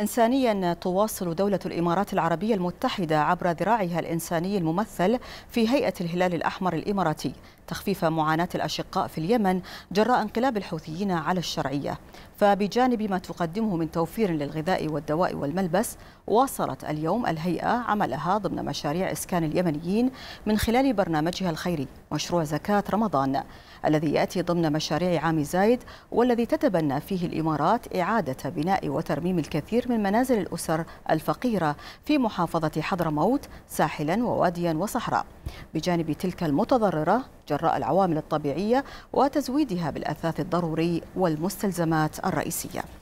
إنسانيا تواصل دولة الإمارات العربية المتحدة عبر ذراعها الإنساني الممثل في هيئة الهلال الأحمر الإماراتي تخفيف معاناة الأشقاء في اليمن جراء انقلاب الحوثيين على الشرعية فبجانب ما تقدمه من توفير للغذاء والدواء والملبس واصلت اليوم الهيئة عملها ضمن مشاريع إسكان اليمنيين من خلال برنامجها الخيري مشروع زكاة رمضان الذي يأتي ضمن مشاريع عام زايد والذي تتبنى فيه الإمارات إعادة بناء وترميم الكثير من منازل الأسر الفقيرة في محافظة حضرموت ساحلا وواديا وصحراء بجانب تلك المتضررة جراء العوامل الطبيعية وتزويدها بالأثاث الضروري والمستلزمات الرئيسية